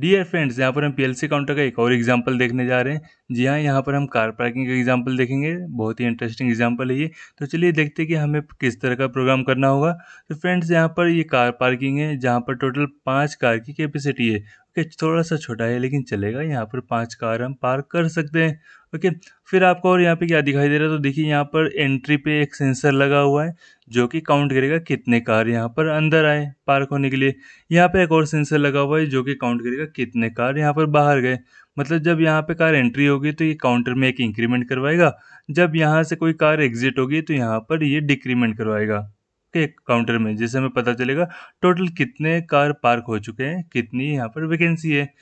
dear friends यहाँ पर हम पीएलसी काउंटर का एक और एग्जांपल देखने जा रहे हैं जी हाँ यहाँ पर हम कार पार्किंग का एग्जांपल देखेंगे बहुत ही इंटरेस्टिंग एग्जांपल है ये तो चलिए देखते हैं कि हमें किस तरह का प्रोग्राम करना होगा तो फ्रेंड्स यहाँ पर ये कार पार्किंग है जहाँ पर टोटल पाँच कार की कैपेसिटी है ओके थोड़ा सा छोटा है लेकिन चलेगा यहाँ पर पांच कार हम पार्क कर सकते हैं ओके फिर आपको और यहाँ पे क्या दिखाई दे रहा है तो देखिए यहाँ पर एंट्री पे एक सेंसर लगा हुआ है जो कि काउंट करेगा कितने कार यहाँ पर अंदर आए पार्क होने के लिए यहाँ पर एक और सेंसर लगा हुआ है जो कि काउंट करेगा कितने कार यहाँ पर बाहर गए मतलब जब यहाँ पर कार एंट्री होगी तो ये काउंटर में एक इंक्रीमेंट करवाएगा जब यहाँ से कोई कार एग्जिट होगी तो यहाँ पर ये डिक्रीमेंट करवाएगा के काउंटर में जिससे हमें पता चलेगा टोटल कितने कार पार्क हो चुके हैं कितनी यहाँ पर वैकेंसी है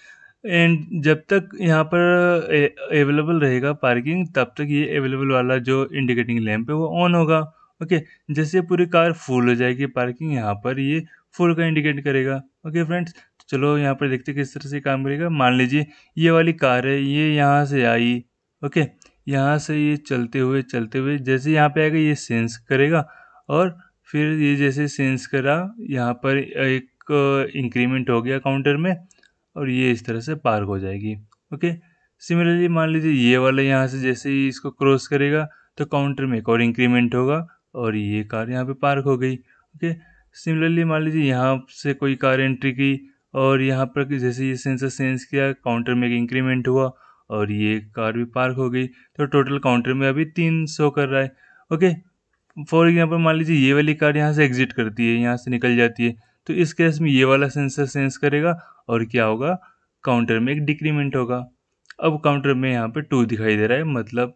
एंड जब तक यहाँ पर अवेलेबल रहेगा पार्किंग तब तक ये अवेलेबल वाला जो इंडिकेटिंग लैम्प है वो ऑन होगा ओके जैसे पूरी कार फुल हो जाएगी पार्किंग यहाँ पर ये फुल का इंडिकेट करेगा ओके फ्रेंड्स तो चलो यहाँ पर देखते किस तरह से काम करेगा मान लीजिए ये वाली कार है ये यहाँ से आई ओके यहाँ से ये चलते हुए चलते हुए जैसे यहाँ पे आएगा ये सेंस करेगा और फिर ये जैसे सेंस करा यहाँ पर एक इंक्रीमेंट हो गया काउंटर में और ये इस तरह से पार्क हो जाएगी ओके सिमिलरली मान लीजिए ये वाला यहाँ से जैसे ही इसको क्रॉस करेगा तो काउंटर में एक और इंक्रीमेंट होगा और ये कार यहाँ पे पार्क हो गई ओके सिमिलरली मान लीजिए यहाँ से कोई कार एंट्री की और यहाँ पर जैसे ये सेंसर सेंस किया काउंटर में एक इंक्रीमेंट हुआ और ये कार भी पार्क हो गई तो टोटल काउंटर में अभी तीन सौ कर रहा है ओके फॉर एग्जाम्पल मान लीजिए ये वाली कार यहाँ से एग्जिट करती है यहाँ से निकल जाती है तो इस केस में ये वाला सेंसर सेंस करेगा और क्या होगा काउंटर में एक डिक्रीमेंट होगा अब काउंटर में यहाँ पे टू दिखाई दे रहा है मतलब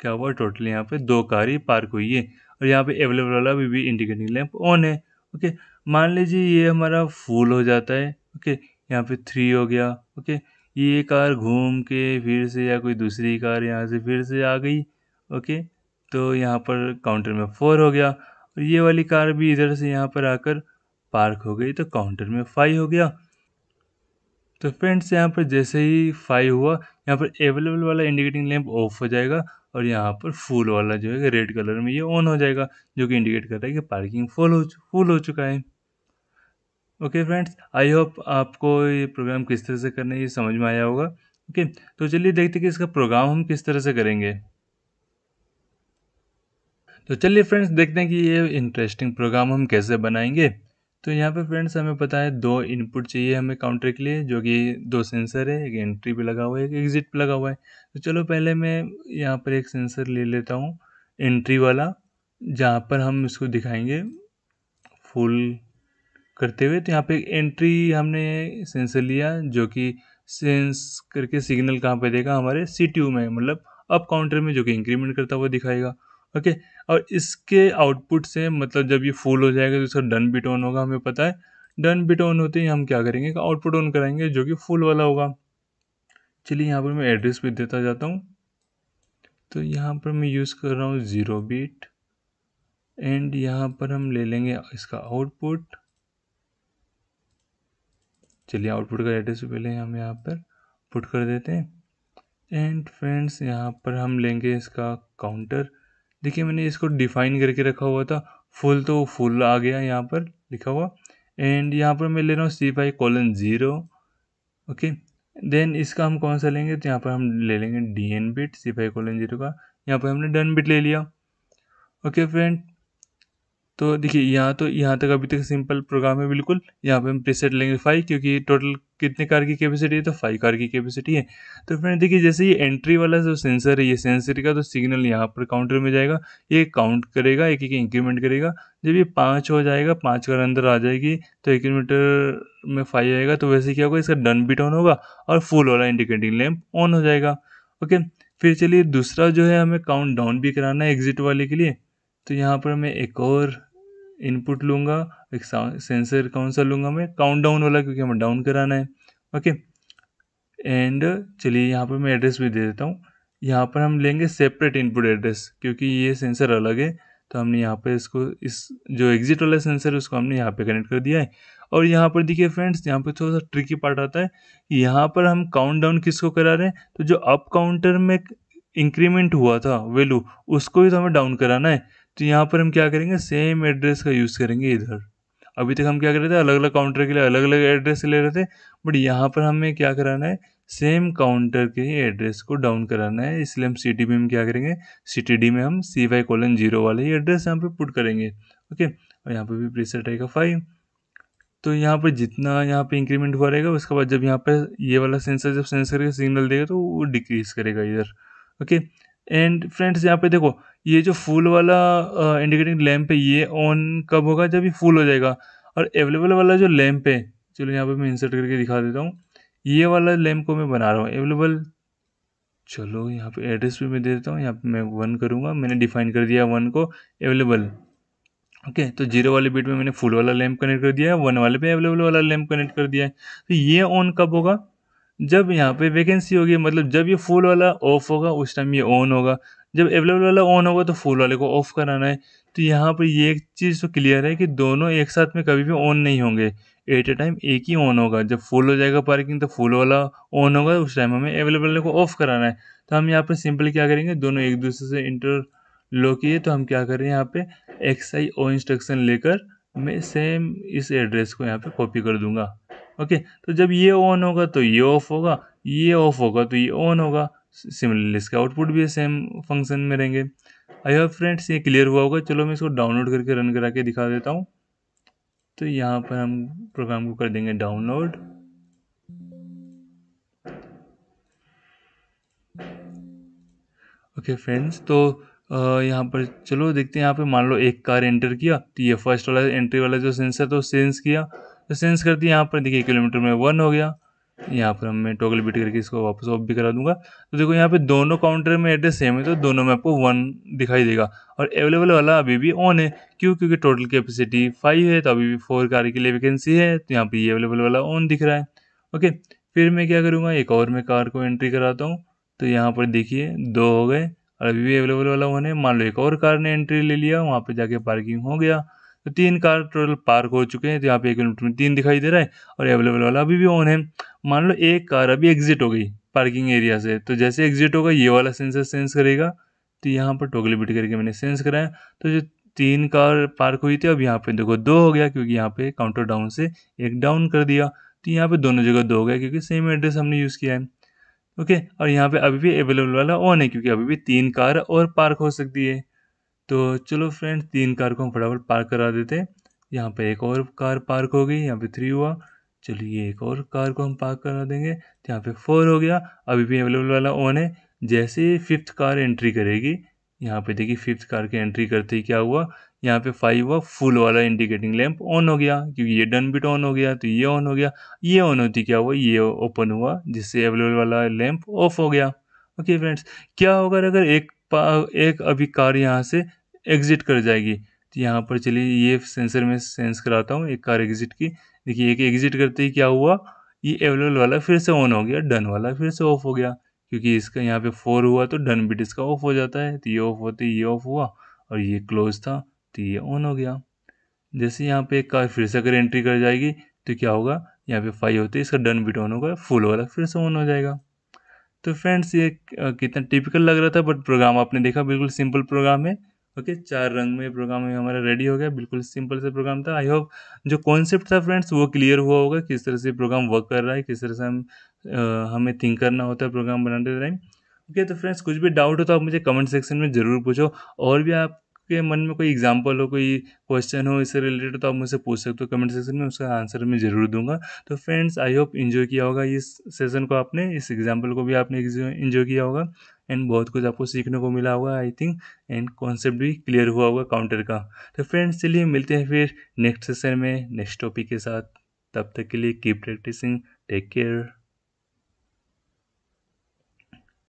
क्या हुआ टोटल यहाँ पे दो कार ही पार्क हुई है और यहाँ पे अवेलेबल वाला अभी भी इंडिकेटिंग लैंप ऑन है ओके मान लीजिए ये हमारा फुल हो जाता है ओके यहाँ पे थ्री हो गया ओके ये कार घूम के फिर से या कोई दूसरी कार यहाँ से फिर से आ गई ओके तो यहाँ पर काउंटर में फोर हो गया और ये वाली कार भी इधर से यहाँ पर आकर पार्क हो गई तो काउंटर में फाइव हो गया तो फ्रेंड्स यहाँ पर जैसे ही फाइव हुआ यहाँ पर अवेलेबल वाला इंडिकेटिंग लैंप ऑफ हो जाएगा और यहाँ पर फूल वाला जो है रेड कलर में ये ऑन हो जाएगा जो कि इंडिकेट कर रहा है कि पार्किंग फुल हो फुल हो चुका है ओके फ्रेंड्स आई होप आपको ये प्रोग्राम किस तरह से करना है ये समझ में आया होगा ओके okay, तो चलिए देखते कि इसका प्रोग्राम हम किस तरह से करेंगे तो चलिए फ्रेंड्स देखते हैं कि ये इंटरेस्टिंग प्रोग्राम हम कैसे बनाएंगे तो यहाँ पे फ्रेंड्स हमें पता है दो इनपुट चाहिए हमें काउंटर के लिए जो कि दो सेंसर है एक एंट्री पे लगा हुआ है एक एग्जिट पे लगा हुआ है तो चलो पहले मैं यहाँ पर एक सेंसर ले लेता हूँ एंट्री वाला जहाँ पर हम इसको दिखाएंगे फुल करते हुए तो यहाँ पे एक एंट्री हमने सेंसर लिया जो कि सेंस करके सिग्नल कहाँ पर देगा हमारे सी में मतलब अप काउंटर में जो कि इंक्रीमेंट करता हुआ दिखाएगा ओके और इसके आउटपुट से मतलब जब ये फुल हो जाएगा तो इसका डन बिट ऑन होगा हमें पता है डन बिट ऑन होते ही हम क्या करेंगे आउटपुट ऑन कराएंगे जो कि फुल वाला होगा चलिए यहाँ पर मैं एड्रेस भी देता जाता हूँ तो यहाँ पर मैं यूज़ कर रहा हूँ ज़ीरो बिट एंड यहाँ पर हम ले लेंगे इसका आउटपुट चलिए आउटपुट का एड्रेस पहले हम यहाँ पर पुट कर देते हैं एंड फ्रेंड्स यहाँ पर हम लेंगे इसका काउंटर देखिए मैंने इसको डिफाइन करके रखा हुआ था फुल तो फुल आ गया यहाँ पर लिखा हुआ एंड यहाँ पर मैं ले रहा हूँ C by colon zero okay then इसका हम कौन सा लेंगे तो यहाँ पर हम ले लेंगे D N bit C by colon zero का यहाँ पर हमने डन बिट ले लिया ओके फ्रेंड तो देखिए यहाँ तो यहाँ तक अभी तक सिंपल प्रोग्राम है बिल्कुल यहाँ पे हम प्रीसेट लेंगे फाइव क्योंकि टोटल कितने कार की कैपेसिटी है तो फाइव कार की कैपेसिटी है तो फ्रेंड देखिए जैसे ये एंट्री वाला जो सेंसर है ये सेंसर का तो सिग्नल यहाँ पर काउंटर में जाएगा ये काउंट करेगा एक एक इंक्रीमेंट करेगा जब ये पाँच हो जाएगा पाँच कार अंदर आ जाएगी तो एक किलोमीटर में फाइव आएगा तो वैसे क्या होगा इसका डन बिट ऑन होगा और फुल वाला इंडिकेटिंग लैम्प ऑन हो जाएगा ओके फिर चलिए दूसरा जो है हमें काउंट डाउन भी कराना है एग्जिट वाले के लिए तो यहाँ पर हमें एक और इनपुट लूँगा एक सेंसर कौन सा लूँगा मैं काउंट डाउन वाला क्योंकि हमें डाउन कराना है ओके एंड चलिए यहाँ पर मैं एड्रेस भी दे देता हूँ यहाँ पर हम लेंगे सेपरेट इनपुट एड्रेस क्योंकि ये सेंसर अलग है तो हमने यहाँ पर इसको इस जो एग्जिट वाला सेंसर है उसको हमने यहाँ पे कनेक्ट कर दिया है और यहाँ पर देखिए फ्रेंड्स यहाँ पर थोड़ा सा ट्रिकी पार्ट आता है यहाँ पर हम काउंट डाउन किसको करा रहे हैं तो जो अप काउंटर में इंक्रीमेंट हुआ था वैल्यू उसको ही तो हमें डाउन कराना है तो यहाँ पर हम क्या करेंगे सेम एड्रेस का यूज़ करेंगे इधर अभी तक हम क्या कर रहे थे अलग अलग काउंटर के लिए अलग अलग एड्रेस ले रहे थे बट यहाँ पर हमें क्या कराना है सेम काउंटर के ही एड्रेस को डाउन कराना है इसलिए हम सी में हम क्या करेंगे सी में हम सी वाई कॉलन जीरो वाले ही एड्रेस यहाँ पर पुट करेंगे ओके और यहाँ पर भी प्रीसेट आएगा फाइव तो यहाँ पर जितना यहाँ पे इंक्रीमेंट हुआ रहेगा उसके बाद जब यहाँ पर ये वाला सेंसर जब सेंसर के सिग्नल देगा तो वो डिक्रीज़ करेगा इधर ओके एंड फ्रेंड्स यहाँ पे देखो ये जो फुल वाला इंडिकेटिंग लैम्प है ये ऑन कब होगा जब ये फुल हो जाएगा और अवेलेबल वाला जो लैम्प है चलो यहाँ पे मैं इंसर्ट करके दिखा देता हूँ ये वाला लैम्प को मैं बना रहा हूँ अवेलेबल चलो यहाँ पे एड्रेस भी मैं दे देता हूँ यहाँ पे मैं वन करूँगा मैंने डिफाइन कर दिया वन को अवेलेबल ओके तो जीरो वाले बीट में मैंने फुल वाला लैम्प कनेक्ट कर दिया है वन वाले पे अवेलेबल वाला लैम्प कनेक्ट कर दिया है तो ये ऑन कब होगा जब यहाँ पे वैकेंसी होगी मतलब जब ये फुल वाला ऑफ होगा उस टाइम ये ऑन होगा जब अवेलेबल वाला ऑन होगा तो फुल वाले को ऑफ कराना है तो यहाँ पर ये एक चीज़ तो क्लियर है कि दोनों एक साथ में कभी भी ऑन नहीं होंगे एट ए टाइम एक ही ऑन होगा जब फुल हो जाएगा पार्किंग तो फुल वाला ऑन होगा उस टाइम हमें अवेलेबल वाले को ऑफ कराना है तो हम यहाँ पर सिंपली क्या करेंगे दोनों एक दूसरे से इंटर लो किए तो हम क्या कर रहे हैं यहाँ पे एक्स आई ओ इंस्ट्रक्शन लेकर मैं सेम इस एड्रेस को यहाँ पे कॉपी कर दूंगा ओके तो जब ये ऑन होगा तो ये ऑफ होगा ये ऑफ होगा तो ये ऑन होगा सिमिलरली इसके आउटपुट भी सेम फंक्शन में रहेंगे आई होप फ्रेंड्स ये क्लियर हुआ होगा चलो मैं इसको डाउनलोड करके रन करा के दिखा देता हूँ तो यहाँ पर हम प्रोग्राम को कर देंगे डाउनलोड ओके फ्रेंड्स तो यहाँ पर चलो देखते हैं यहाँ पे मान लो एक कार एंटर किया तो ये फर्स्ट वाला एंट्री वाला जो सेंसर था तो सेंस किया तो सेंस करती है यहाँ पर देखिए किलोमीटर में वन हो गया यहाँ पर मैं टोकल बीट करके इसको वापस ऑफ भी करा दूंगा तो देखो यहाँ पे दोनों काउंटर में एड्रेस सेम है तो दोनों में आपको वन दिखाई देगा और अवेलेबल वाला अभी भी ऑन है क्यों क्योंकि टोटल कैपेसिटी फाइव है तो अभी भी फोर कार के लिए वैकेंसी है तो यहाँ पर ये अवेलेबल वाला ऑन दिख रहा है ओके फिर मैं क्या करूँगा एक और मैं कार को एंट्री कराता हूँ तो यहाँ पर देखिए दो हो गए और अभी भी अवेलेबल वाला ऑन है मान लो एक और कार ने एंट्री ले लिया वहाँ पर जाके पार्किंग हो गया तो तीन कार टोटल पार्क हो चुके हैं तो यहाँ पे एक किलोमीटर में तीन दिखाई दे रहा है और अवेलेबल वाला अभी भी ऑन है मान लो एक कार अभी एग्जिट हो गई पार्किंग एरिया से तो जैसे एग्जिट होगा ये वाला सेंसर सेंस करेगा तो यहाँ पर टोकले बिट करके मैंने सेंस कराया तो जो तीन कार पार्क हुई थी अब यहाँ पे देखो दो हो गया क्योंकि यहाँ पे काउंटर डाउन से एक डाउन कर दिया तो यहाँ पे दोनों जगह दो हो गया क्योंकि सेम एड्रेस हमने यूज़ किया है ओके और यहाँ पे अभी भी अवेलेबल वाला ऑन है क्योंकि अभी भी तीन कार और पार्क हो सकती है तो चलो फ्रेंड्स तीन कार को हम फटाफट पार्क करा देते हैं यहाँ पे एक और कार पार्क हो गई यहाँ पे थ्री हुआ चलिए एक और कार को हम पार्क करा देंगे तो यहाँ पे फोर हो गया अभी भी अवेलेबल वाला ऑन है जैसे ही फिफ्थ कार एंट्री करेगी यहाँ पे देखिए फिफ्थ कार के एंट्री करते ही क्या हुआ यहाँ पे फाइव हुआ फुल वाला इंडिकेटिंग लैंप ऑन हो गया क्योंकि ये डन बिट ऑन हो गया तो ये ऑन हो गया ये ऑन होती क्या हुआ ये ओपन हुआ जिससे अवेलेबल वाला लैंप ऑफ हो गया ओके फ्रेंड्स क्या होगा अगर एक एक अभी कार यहाँ से एग्जिट कर जाएगी तो यहाँ पर चलिए ये सेंसर में सेंस कराता हूँ एक कार एग्जिट की देखिए एक एग्जिट करते ही क्या हुआ ये अवेलेबल वाला फिर से ऑन हो गया डन वाला फिर से ऑफ हो गया क्योंकि इसका यहाँ पे फोर हुआ तो डन बिट इसका ऑफ हो जाता है तो ये ऑफ होते तो ये ऑफ हुआ और ये क्लोज था तो ये ऑन हो गया जैसे यहाँ पे एक कार फिर से अगर एंट्री कर जाएगी तो क्या होगा यहाँ पे फाइव होते इसका डन बिट ऑन होगा फुल वाला फिर से ऑन हो जाएगा तो फ्रेंड्स ये कितना टिपिकल लग रहा था बट प्रोग्राम आपने देखा बिल्कुल सिंपल प्रोग्राम है ओके okay, चार रंग में प्रोग्राम में हमारा रेडी हो गया बिल्कुल सिंपल सा प्रोग्राम था आई होप जो कॉन्सेप्ट था फ्रेंड्स वो क्लियर हुआ होगा किस तरह से प्रोग्राम वर्क कर रहा है किस तरह से हम आ, हमें थिंक करना होता है प्रोग्राम बनाते टाइम ओके okay, तो फ्रेंड्स कुछ भी डाउट हो तो आप मुझे कमेंट सेक्शन में ज़रूर पूछो और भी आप आपके मन में कोई एग्जाम्पल हो कोई क्वेश्चन हो इससे रिलेटेड तो आप मुझसे पूछ सकते हो कमेंट सेक्शन में उसका आंसर मैं ज़रूर दूंगा तो फ्रेंड्स आई होप इन्जॉय किया होगा इस सेशन को आपने इस एग्जाम्पल को भी आपने इन्जॉय किया होगा एंड बहुत कुछ आपको सीखने को मिला होगा आई थिंक एंड कॉन्सेप्ट भी क्लियर हुआ होगा काउंटर का तो फ्रेंड्स चलिए मिलते हैं फिर नेक्स्ट सेशन में नेक्स्ट टॉपिक के साथ तब तक के लिए कीप प्रैक्टिसिंग टेक केयर